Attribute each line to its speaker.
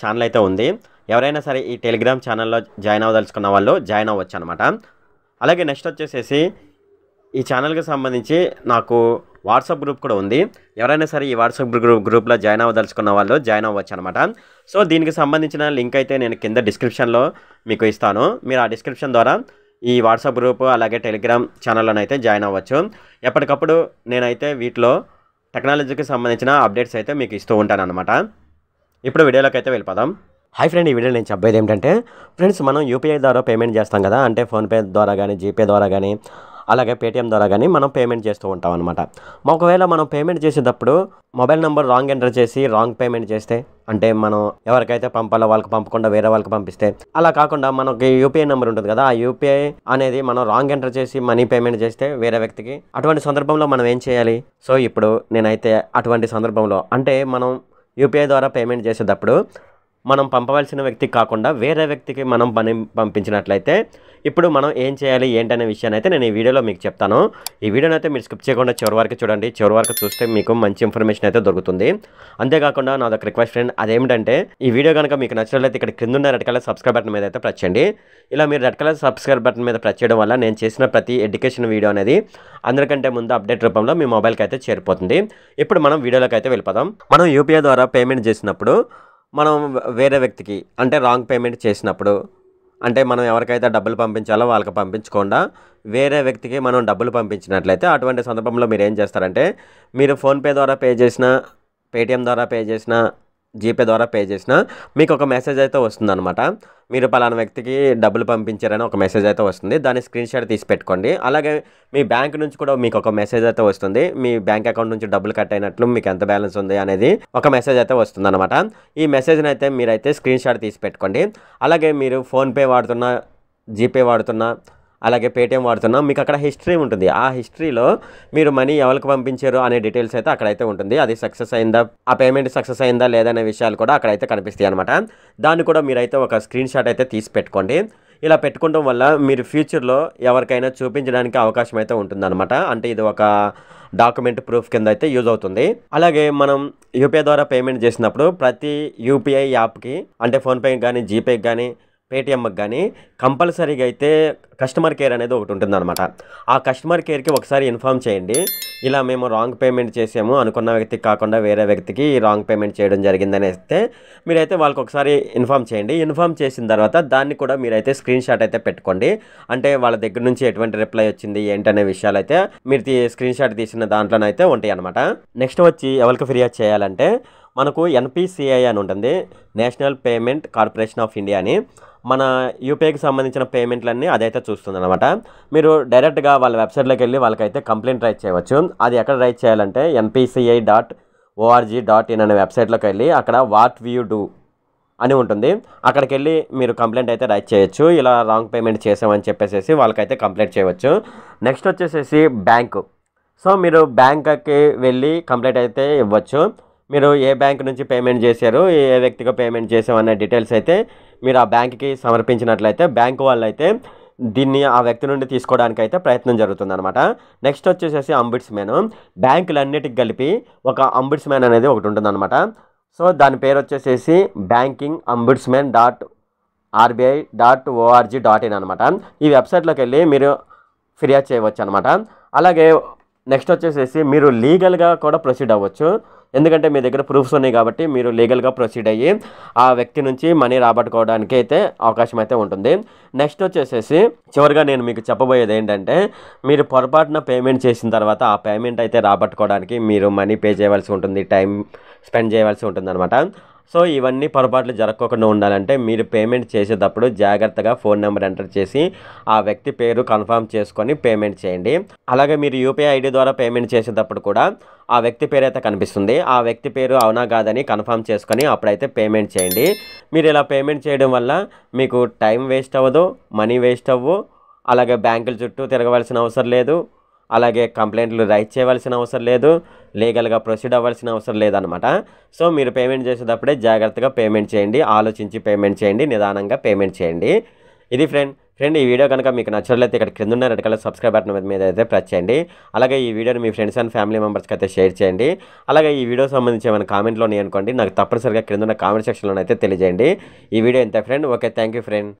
Speaker 1: channel అయితే ఉంది ఎవరైనా సరే ఈ టెలిగ్రామ్ ఛానల్లో జాయిన్ అవ్వదలుచుకున్న వాళ్ళు జాయిన్ అవ్వచ్చు అనమాట అలాగే నెక్స్ట్ వచ్చేసేసి ఈ ఛానల్కి సంబంధించి నాకు వాట్సాప్ గ్రూప్ కూడా ఉంది ఎవరైనా సరే ఈ వాట్సాప్ గ్రూప్ గ్రూప్లో జాయిన్ అవ్వదలుచుకున్న వాళ్ళు జాయిన్ అవ్వచ్చు అనమాట సో దీనికి సంబంధించిన లింక్ అయితే నేను కింద డిస్క్రిప్షన్లో మీకు ఇస్తాను మీరు ఆ డిస్క్రిప్షన్ ద్వారా ఈ వాట్సాప్ గ్రూప్ అలాగే టెలిగ్రామ్ ఛానల్లో అయితే జాయిన్ అవ్వచ్చు ఎప్పటికప్పుడు నేనైతే వీటిలో టెక్నాలజీకి సంబంధించిన అప్డేట్స్ అయితే మీకు ఇస్తూ ఉంటాను అనమాట ఇప్పుడు వీడియోలోకి అయితే వెళ్ళిపోదాం హై ఫ్రెండ్ ఈ వీడియో నేను చెప్పేది ఏంటంటే ఫ్రెండ్స్ మనం యూపీఐ ద్వారా పేమెంట్ చేస్తాం కదా అంటే ఫోన్పే ద్వారా కానీ జీపే ద్వారా కానీ అలాగే పేటీఎం ద్వారా కానీ మనం పేమెంట్ చేస్తూ ఉంటాం అనమాట ఒకవేళ మనం పేమెంట్ చేసేటప్పుడు మొబైల్ నెంబర్ రాంగ్ ఎంటర్ చేసి రాంగ్ పేమెంట్ చేస్తే అంటే మనం ఎవరికైతే పంపాలో వాళ్ళకి పంపకుండా వేరే వాళ్ళకి పంపిస్తే అలా కాకుండా మనకి యూపీఐ నెంబర్ ఉంటుంది కదా ఆ యూపీఐ అనేది మనం రాంగ్ ఎంటర్ చేసి మనీ పేమెంట్ చేస్తే వేరే వ్యక్తికి అటువంటి సందర్భంలో మనం ఏం చేయాలి సో ఇప్పుడు నేనైతే అటువంటి సందర్భంలో అంటే మనం యూపీఐ ద్వారా పేమెంట్ చేసేటప్పుడు మనం పంపవలసిన వ్యక్తికి కాకుండా వేరే వ్యక్తికి మనం పని పంపించినట్లయితే ఇప్పుడు మనం ఏం చేయాలి ఏంటనే విషయాన్ని అయితే నేను ఈ వీడియోలో మీకు చెప్తాను ఈ వీడియోని అయితే మీరు స్కిప్ చేయకుండా చివరి వరకు చూడండి చివరి వరకు చూస్తే మీకు మంచి ఇన్ఫర్మేషన్ అయితే దొరుకుతుంది అంతేకాకుండా నా దగ్గర రిక్వెస్ట్ ఫ్రెండ్ అదేమిటంటే ఈ వీడియో కనుక మీకు నచ్చినట్లయితే ఇక్కడ కింద ఉన్న రెడ్ కలర్ సబ్స్క్రైబ్ బటన్ మీద అయితే ప్రెస్ ఇలా మీరు రెడ్ కలర్ సబ్స్క్రైబ్ బటన్ మీద ప్రెస్ చేయడం వల్ల నేను చేసిన ప్రతి ఎడ్యుకేషన్ వీడియో అనేది అందరికంటే ముందు అప్డేట్ రూపంలో మీ మొబైల్కి అయితే చేరిపోతుంది ఇప్పుడు మనం వీడియోలోకి అయితే వెళ్ళిపోదాం మనం యూపీఐ ద్వారా పేమెంట్ చేసినప్పుడు మనం వేరే వ్యక్తికి అంటే రాంగ్ పేమెంట్ చేసినప్పుడు అంటే మనం ఎవరికైతే డబ్బులు పంపించాలో వాళ్ళకి పంపించకుండా వేరే వ్యక్తికి మనం డబ్బులు పంపించినట్లయితే అటువంటి సందర్భంలో మీరు ఏం చేస్తారంటే మీరు ఫోన్పే ద్వారా పే చేసిన పేటిఎం ద్వారా పే చేసిన జీపే ద్వారా పే చేసిన మీకు ఒక మెసేజ్ అయితే అనమాట మీరు పలానా వ్యక్తికి డబ్బులు పంపించారని ఒక మెసేజ్ అయితే వస్తుంది దాన్ని స్క్రీన్ షాట్ తీసి పెట్టుకోండి అలాగే మీ బ్యాంక్ నుంచి కూడా మీకు ఒక మెసేజ్ అయితే వస్తుంది మీ బ్యాంక్ అకౌంట్ నుంచి డబ్బులు కట్ అయినట్లు మీకు ఎంత బ్యాలెన్స్ ఉంది అనేది ఒక మెసేజ్ అయితే వస్తుంది అనమాట ఈ మెసేజ్ని అయితే మీరైతే స్క్రీన్ షాట్ తీసి పెట్టుకోండి అలాగే మీరు ఫోన్పే వాడుతున్న జీపే వాడుతున్న అలాగే పేటిఎం వాడుతున్నాం మీకు అక్కడ హిస్టరీ ఉంటుంది ఆ హిస్టరీలో మీరు మనీ ఎవరికి పంపించారు అనే డీటెయిల్స్ అయితే అక్కడైతే ఉంటుంది అది సక్సెస్ అయిందా ఆ పేమెంట్ సక్సెస్ అయిందా లేదనే విషయాలు కూడా అక్కడైతే కనిపిస్తాయి అనమాట దాన్ని కూడా మీరైతే ఒక స్క్రీన్ షాట్ అయితే తీసి పెట్టుకోండి ఇలా పెట్టుకోవడం వల్ల మీరు ఫ్యూచర్లో ఎవరికైనా చూపించడానికి అవకాశం అయితే ఉంటుందన్నమాట అంటే ఇది ఒక డాక్యుమెంట్ ప్రూఫ్ కింద అయితే యూజ్ అవుతుంది అలాగే మనం యూపీఐ ద్వారా పేమెంట్ చేసినప్పుడు ప్రతి యూపీఐ యాప్కి అంటే ఫోన్పే కానీ జీపే కానీ పేటిఎంకి కానీ కంపల్సరీగా అయితే కస్టమర్ కేర్ అనేది ఒకటి ఉంటుందన్నమాట ఆ కస్టమర్ కేర్కి ఒకసారి ఇన్ఫామ్ చేయండి ఇలా మేము రాంగ్ పేమెంట్ చేసాము అనుకున్న వ్యక్తికి కాకుండా వేరే వ్యక్తికి రాంగ్ పేమెంట్ చేయడం జరిగిందని అయితే మీరైతే వాళ్ళకి ఒకసారి ఇన్ఫామ్ చేయండి ఇన్ఫామ్ చేసిన తర్వాత దాన్ని కూడా మీరైతే స్క్రీన్ షాట్ అయితే పెట్టుకోండి అంటే వాళ్ళ దగ్గర నుంచి ఎటువంటి రిప్లై వచ్చింది ఏంటనే విషయాలు అయితే మీరు స్క్రీన్ షాట్ తీసిన దాంట్లోనైతే ఉంటాయి అనమాట నెక్స్ట్ వచ్చి ఎవరికి ఫిర్యాదు చేయాలంటే మనకు ఎన్పిసిఐ అని ఉంటుంది National Payment Corporation of India అని మన యూపీఐకి సంబంధించిన పేమెంట్లన్నీ అదైతే చూస్తుంది అనమాట మీరు డైరెక్ట్గా వాళ్ళ వెబ్సైట్లోకి వెళ్ళి వాళ్ళకైతే కంప్లైంట్ రైట్ చేయవచ్చు అది ఎక్కడ రైట్ చేయాలంటే NPCI dot org dot in అనే వెబ్సైట్లోకి వెళ్ళి అక్కడ వాట్ వ్యూ డూ అని ఉంటుంది అక్కడికి వెళ్ళి మీరు కంప్లైంట్ అయితే రైట్ చేయొచ్చు ఇలా రాంగ్ పేమెంట్ చేసామని చెప్పేసి వాళ్ళకైతే కంప్లైంట్ చేయవచ్చు నెక్స్ట్ వచ్చేసేసి బ్యాంకు సో మీరు బ్యాంక్కి వెళ్ళి కంప్లైంట్ అయితే ఇవ్వచ్చు మీరు ఏ బ్యాంక్ నుంచి పేమెంట్ చేశారు ఏ వ్యక్తిగా పేమెంట్ చేసాం అనే డీటెయిల్స్ అయితే మీరు ఆ బ్యాంక్కి సమర్పించినట్లయితే బ్యాంకు వాళ్ళు అయితే దీన్ని ఆ వ్యక్తి నుండి తీసుకోవడానికి అయితే ప్రయత్నం జరుగుతుంది అనమాట నెక్స్ట్ వచ్చేసేసి అంబిడ్స్ మ్యాన్ బ్యాంకులన్నిటికి కలిపి ఒక అంబిడ్స్ మ్యాన్ అనేది ఒకటి ఉంటుందన్నమాట సో దాని పేరు వచ్చేసేసి banking ombudsman dot RBI dot org dot in అనమాట ఈ వెబ్సైట్లోకి వెళ్ళి మీరు ఫిర్యాదు చేయవచ్చు అనమాట అలాగే నెక్స్ట్ వచ్చేసేసి మీరు లీగల్గా కూడా ప్రొసీడ్ అవ్వచ్చు ఎందుకంటే మీ దగ్గర ప్రూఫ్స్ ఉన్నాయి కాబట్టి మీరు లీగల్గా ప్రొసీడ్ అయ్యి ఆ వ్యక్తి నుంచి మనీ రాబట్టుకోవడానికి అయితే అవకాశం అయితే ఉంటుంది నెక్స్ట్ వచ్చేసేసి చివరిగా నేను మీకు చెప్పబోయేది ఏంటంటే మీరు పొరపాటున పేమెంట్ చేసిన తర్వాత ఆ పేమెంట్ అయితే రాబట్టుకోవడానికి మీరు మనీ పే చేయవలసి ఉంటుంది టైం స్పెండ్ చేయవలసి ఉంటుంది అనమాట సో ఇవన్నీ పొరపాట్లు జరగకుండా ఉండాలంటే మీరు పేమెంట్ చేసేటప్పుడు జాగ్రత్తగా ఫోన్ నెంబర్ ఎంటర్ చేసి ఆ వ్యక్తి పేరు కన్ఫర్మ్ చేసుకొని పేమెంట్ చేయండి అలాగే మీరు యూపీఐ ఐడి ద్వారా పేమెంట్ చేసేటప్పుడు కూడా ఆ వ్యక్తి పేరు అయితే కనిపిస్తుంది ఆ వ్యక్తి పేరు అవునా కాదని కన్ఫామ్ చేసుకొని అప్పుడైతే పేమెంట్ చేయండి మీరు ఇలా పేమెంట్ చేయడం వల్ల మీకు టైం వేస్ట్ అవ్వదు మనీ వేస్ట్ అవ్వు అలాగే బ్యాంకుల చుట్టూ తిరగవలసిన అవసరం లేదు అలాగే కంప్లైంట్లు రైట్ చేయవలసిన అవసరం లేదు లీగల్గా ప్రొసీడ్ అవ్వాల్సిన అవసరం లేదనమాట సో మీరు పేమెంట్ చేసేటప్పుడే జాగ్రత్తగా పేమెంట్ చేయండి ఆలోచించి పేమెంట్ చేయండి నిదానంగా పేమెంట్ చేయండి ఇది ఫ్రెండ్ ఫ్రెండ్ ఈ వీడియో కనుక మీకు నచ్చినట్లయితే ఇక్కడ కింద ఉన్న రెడ్ కలర్ సబ్స్క్రైబ్ బటన్ మీద అయితే ప్రెస్ చేయండి అలాగే ఈ వీడియోని మీ ఫ్రెండ్స్ అండ్ ఫ్యామిలీ మెంబర్స్కి అయితే షేర్ చేయండి అలాగే ఈ వీడియో సంబంధించి ఏమైనా కామెంట్లో అనుకోండి నాకు తప్పనిసరిగా క్రింద ఉన్న కామెంట్ సెక్షన్లో అయితే తెలియజేయండి ఈ వీడియో ఎంత ఫ్రెండ్ ఓకే థ్యాంక్ ఫ్రెండ్